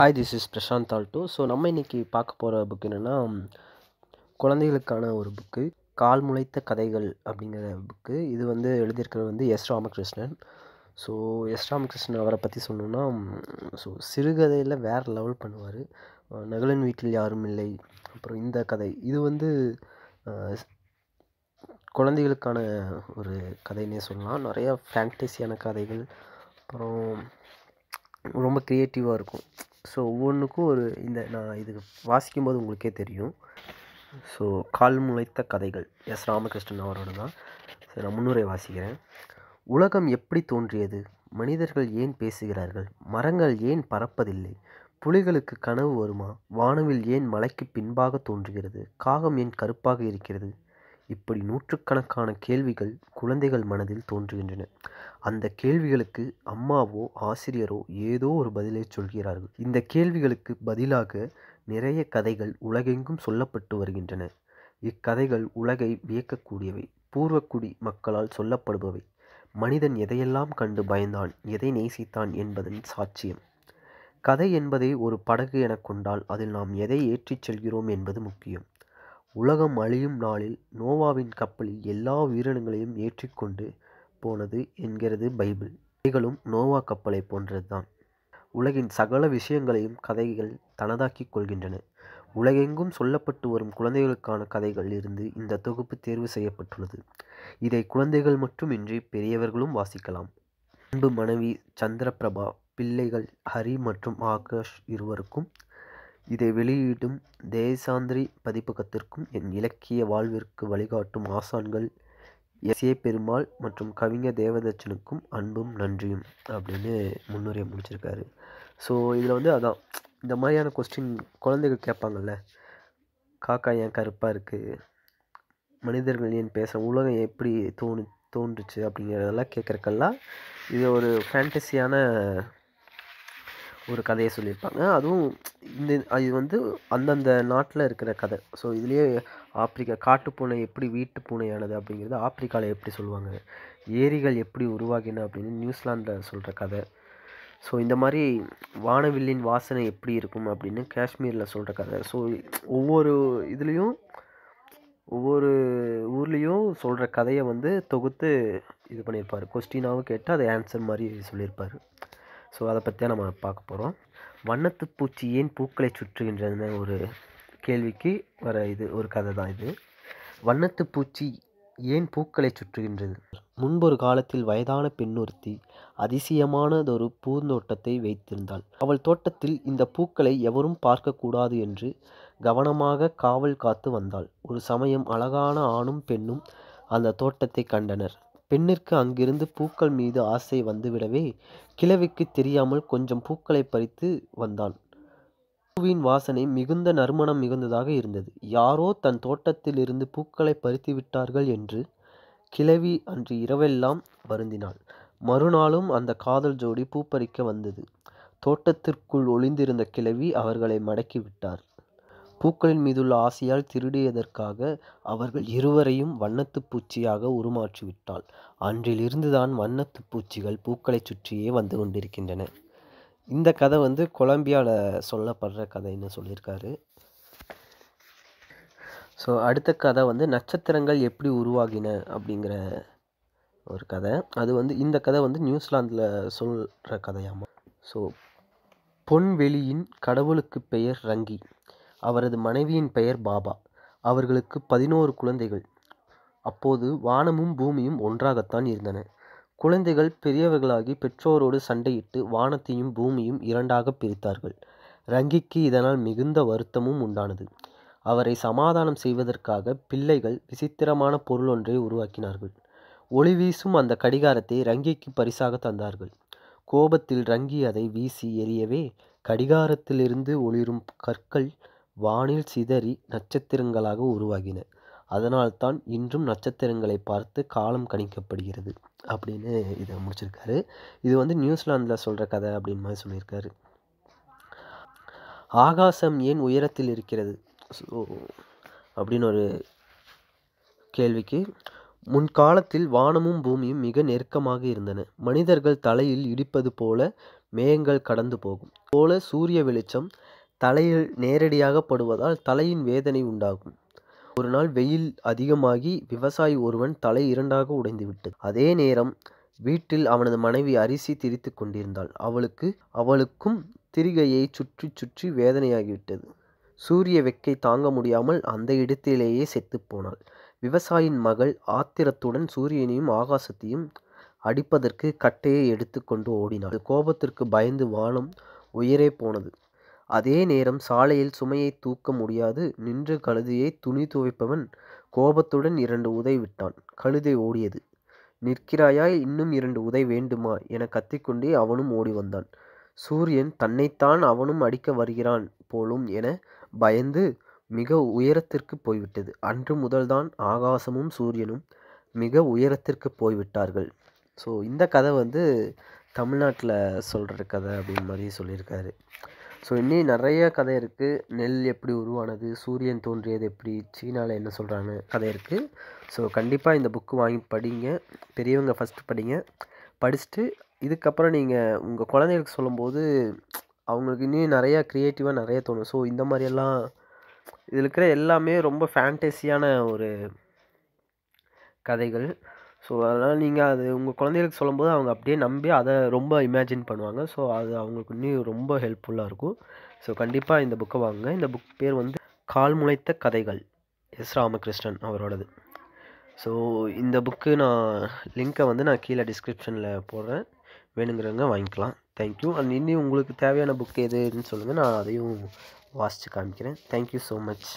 Hi this is Prashanth Alto so நம்ம இன்றைக்கி பார்க்க போகிற புக் என்னென்னா குழந்தைகளுக்கான ஒரு புக்கு கால் முளைத்த கதைகள் அப்படிங்கிற புக்கு இது வந்து எழுதியிருக்கிறது வந்து S Ramakrishnan so S Ramakrishnan அவரை பற்றி சொன்னோன்னா ஸோ சிறுகதையில் வேறு லெவல் பண்ணுவார் நகலன் வீட்டில் யாரும் இல்லை அப்புறம் இந்த கதை இது வந்து குழந்தைகளுக்கான ஒரு கதைன்னே சொல்லலாம் நிறையா ஃபேண்டஸியான கதைகள் அப்புறம் ரொம்ப க்ரியேட்டிவாக இருக்கும் ஸோ ஒவ்வொன்றுக்கும் ஒரு இந்த நான் இது வாசிக்கும் போது உங்களுக்கே தெரியும் ஸோ கால் முளைத்த கதைகள் எஸ் ராமகிருஷ்ணன் அவரோட தான் ஸோ நான் முன்னுரை வாசிக்கிறேன் உலகம் எப்படி தோன்றியது மனிதர்கள் ஏன் பேசுகிறார்கள் மரங்கள் ஏன் பறப்பதில்லை புலிகளுக்கு கனவு வருமா வானவில் ஏன் மலைக்கு பின்பாக தோன்றுகிறது காகம் ஏன் கருப்பாக இருக்கிறது இப்படி நூற்றுக்கணக்கான கேள்விகள் குழந்தைகள் மனதில் தோன்றுகின்றன அந்த கேள்விகளுக்கு அம்மாவோ ஆசிரியரோ ஏதோ ஒரு பதிலை சொல்கிறார்கள் இந்த கேள்விகளுக்கு பதிலாக நிறைய கதைகள் உலகெங்கும் சொல்லப்பட்டு வருகின்றன இக்கதைகள் உலகை வியக்கக்கூடியவை பூர்வக்குடி மக்களால் சொல்லப்படுபவை மனிதன் எதையெல்லாம் கண்டு பயந்தான் எதை நேசித்தான் என்பதன் சாட்சியம் கதை என்பதை ஒரு படகு எனக் கொண்டால் அதில் நாம் எதை ஏற்றிச் செல்கிறோம் என்பது முக்கியம் உலகம் அழியும் நாளில் நோவாவின் கப்பலில் எல்லா உயிரினங்களையும் ஏற்றிக்கொண்டு போனது என்கிறது பைபிள் கதைகளும் நோவா கப்பலை போன்றதுதான் உலகின் சகல விஷயங்களையும் கதைகள் தனதாக்கி கொள்கின்றன உலகெங்கும் சொல்லப்பட்டு வரும் குழந்தைகளுக்கான கதைகள் இருந்து இந்த தொகுப்பு தேர்வு செய்யப்பட்டுள்ளது இதை குழந்தைகள் மட்டுமின்றி பெரியவர்களும் வாசிக்கலாம் அன்பு மனைவி சந்திரபிரபா பிள்ளைகள் ஹரி மற்றும் ஆகாஷ் இருவருக்கும் இதை வெளியிடும் தேசாந்திரி பதிப்பகத்திற்கும் என் இலக்கிய வாழ்விற்கு வழிகாட்டும் ஆசான்கள் எஸ் ஏ பெருமாள் மற்றும் கவிஞர் தேவதச்சனுக்கும் அன்பும் நன்றியும் அப்படின்னு முன்னுரையை முடிச்சிருக்காரு ஸோ இதில் வந்து அதான் இந்த மாதிரியான கொஸ்டின் குழந்தைகள் கேட்பாங்கள்ல காக்கா ஏன் கருப்பாக இருக்குது மனிதர்கள் ஏன் பேசுகிற உலகம் எப்படி தோணு தோன்றுச்சு அப்படிங்கிறதெல்லாம் கேட்குறக்கெல்லாம் இது ஒரு ஃபேண்டஸியான ஒரு கதையை சொல்லியிருப்பாங்க அதுவும் இந்த அது வந்து அந்தந்த நாட்டில் இருக்கிற கதை ஸோ இதுலேயே ஆப்பிரிக்கா காட்டு பூனை எப்படி வீட்டு பூனையானது அப்படிங்கிறது ஆப்பிரிக்காவில் எப்படி சொல்லுவாங்க ஏரிகள் எப்படி உருவாகின அப்படின்னு நியூசிலாந்தில் சொல்கிற கதை ஸோ இந்த மாதிரி வானவில்லின் வாசனை எப்படி இருக்கும் அப்படின்னு காஷ்மீரில் சொல்கிற கதை ஸோ ஒவ்வொரு இதுலேயும் ஒவ்வொரு ஊர்லேயும் சொல்கிற கதையை வந்து தொகுத்து இது பண்ணியிருப்பார் கொஸ்டினாகவும் கேட்டு அதை ஆன்சர் மாதிரி சொல்லியிருப்பார் ஸோ அதை பற்றியாக நம்ம பார்க்க போகிறோம் வண்ணத்து பூச்சி ஏன் பூக்களை சுற்றுகின்றன ஒரு கேள்விக்கு வர இது ஒரு கதை தான் இது வண்ணத்து பூச்சி ஏன் பூக்களை சுற்றுகின்றது முன்பொரு காலத்தில் வயதான பெண்ணொருத்தி அதிசயமானதொரு பூந்தோட்டத்தை வைத்திருந்தாள் அவள் தோட்டத்தில் இந்த பூக்களை எவரும் பார்க்கக்கூடாது என்று கவனமாக காவல் காத்து வந்தாள் ஒரு சமயம் அழகான ஆணும் பெண்ணும் அந்த தோட்டத்தை கண்டனர் பெண்ணிற்கு அங்கிருந்து பூக்கள் மீது ஆசை வந்துவிடவே கிழவிக்குத் தெரியாமல் கொஞ்சம் பூக்களைப் பறித்து வந்தான். பூவின் வாசனை மிகுந்த நறுமணம் மிகுந்ததாக இருந்தது. யாரோ தன் தோட்டத்தில் இருந்து பூக்களை பறித்து விட்டார்கள் என்று கிழவி அன்று இரவெல்லாம் வருந்தினாள். மறுநாளும் அந்த காதல் ஜோடி பூப்பறிக்க வந்தது. தோட்டத்திற்குள் ஒளிந்திருந்த கிழவி அவர்களை மடக்கிவிட்டார். பூக்களின் மீதுள்ள ஆசையால் திருடியதற்காக அவர்கள் இருவரையும் வண்ணத்து பூச்சியாக உருமாற்றிவிட்டாள் அன்றிலிருந்துதான் வண்ணத்து பூச்சிகள் பூக்களை சுற்றியே வந்து கொண்டிருக்கின்றன இந்த கதை வந்து கொலம்பியாவில் சொல்லப்படுற கதைன்னு சொல்லியிருக்காரு ஸோ அடுத்த கதை வந்து நட்சத்திரங்கள் எப்படி உருவாகின அப்படிங்கிற ஒரு கதை அது வந்து இந்த கதை வந்து நியூசிலாந்தில் சொல்கிற கதையாமா ஸோ பொன்வெளியின் கடவுளுக்கு பெயர் ரங்கி அவரது மனைவியின் பெயர் பாபா அவர்களுக்கு பதினோரு குழந்தைகள் அப்போது வானமும் பூமியும் ஒன்றாகத்தான் இருந்தன குழந்தைகள் பெரியவர்களாகி பெற்றோரோடு சண்டையிட்டு வானத்தையும் பூமியும் இரண்டாக பிரித்தார்கள் ரங்கிக்கு இதனால் மிகுந்த வருத்தமும் உண்டானது அவரை சமாதானம் செய்வதற்காக பிள்ளைகள் விசித்திரமான பொருள் ஒன்றை உருவாக்கினார்கள் ஒளி வீசும் அந்த கடிகாரத்தை ரங்கிக்கு பரிசாக தந்தார்கள் கோபத்தில் ரங்கி அதை வீசி எறியவே கடிகாரத்திலிருந்து ஒளிரும் கற்கள் வானில் சிதறி நட்சத்திரங்களாக உருவாகின அதனால்தான் இன்றும் நட்சத்திரங்களை பார்த்து காலம் கணிக்கப்படுகிறது அப்படின்னு இதை முடிச்சிருக்காரு இது வந்து நியூசிலாந்தில் சொல்கிற கதை அப்படின்னு மாதிரி சொல்லியிருக்காரு ஆகாசம் ஏன் உயரத்தில் இருக்கிறது ஸோ அப்படின்னு ஒரு கேள்விக்கு முன்காலத்தில் வானமும் பூமியும் மிக நெருக்கமாக இருந்தன மனிதர்கள் தலையில் இடிப்பது போல மேகங்கள் கடந்து போகும் போல சூரிய வெளிச்சம் தலையில் நேரடியாக படுவதால் தலையின் வேதனை உண்டாகும் ஒரு நாள் வெயில் அதிகமாகி விவசாயி ஒருவன் தலை இரண்டாக உடைந்துவிட்டது அதே நேரம் வீட்டில் அவனது மனைவி அரிசி திரித்து கொண்டிருந்தாள் அவளுக்கு அவளுக்கும் திரிகையை சுற்றி சுற்றி வேதனையாகிவிட்டது சூரிய வெக்கை தாங்க முடியாமல் அந்த இடத்திலேயே செத்துப்போனாள் விவசாயின் மகள் ஆத்திரத்துடன் சூரியனையும் ஆகாசத்தையும் அடிப்பதற்கு கட்டையை எடுத்துக்கொண்டு ஓடினாள் கோபத்திற்கு பயந்து வானம் உயரே போனது அதே நேரம் சாலையில் சுமையை தூக்க முடியாது நின்ற கழுதியை துணி துவைப்பவன் கோபத்துடன் இரண்டு உதை விட்டான் கழுதை ஓடியது நிற்கிறாயா இன்னும் இரண்டு உதை வேண்டுமா என கத்திக்கொண்டே அவனும் ஓடி வந்தான் சூரியன் தன்னைத்தான் அவனும் அடிக்க வருகிறான் போலும் என பயந்து மிக உயரத்திற்கு போய்விட்டது அன்று முதல்தான் ஆகாசமும் சூரியனும் மிக உயரத்திற்கு போய்விட்டார்கள் ஸோ இந்த கதை வந்து தமிழ்நாட்டில் சொல்கிற கதை அப்படின் மாதிரி சொல்லியிருக்காரு ஸோ இன்னும் நிறைய கதை இருக்குது நெல் எப்படி உருவானது சூரியன் தோன்றியது எப்படி சீனாவில் என்ன சொல்கிறாங்க கதை இருக்குது ஸோ கண்டிப்பாக இந்த புக்கு வாங்கி படிங்க பெரியவங்க ஃபஸ்ட்டு படிங்க படிச்சுட்டு இதுக்கப்புறம் நீங்கள் உங்கள் குழந்தைகளுக்கு சொல்லும்போது அவங்களுக்கு இன்னும் நிறையா க்ரியேட்டிவாக நிறைய தோணும் ஸோ இந்த மாதிரியெல்லாம் இதில் இருக்கிற எல்லாமே ரொம்ப ஃபேண்டஸியான ஒரு கதைகள் ஸோ அதனால் நீங்கள் அது உங்கள் குழந்தைகளுக்கு சொல்லும்போது அவங்க அப்படியே நம்பி அதை ரொம்ப இமேஜின் பண்ணுவாங்க ஸோ அது அவங்களுக்கு இன்னும் ரொம்ப ஹெல்ப்ஃபுல்லாக இருக்கும் ஸோ கண்டிப்பாக இந்த புக்கை வாங்குங்க இந்த புக் பேர் வந்து கால் முளைத்த கதைகள் எஸ் ராமகிருஷ்ணன் அவரோடது ஸோ இந்த புக்கு நான் லிங்க்கை வந்து நான் கீழே டிஸ்கிரிப்ஷனில் போடுறேன் வேணுங்கிறவங்க வாங்கிக்கலாம் தேங்க்யூ அண்ட் இன்னும் உங்களுக்கு தேவையான புக் எதுன்னு சொல்லுங்கள் நான் அதையும் வாசித்து காமிக்கிறேன் தேங்க்யூ ஸோ மச்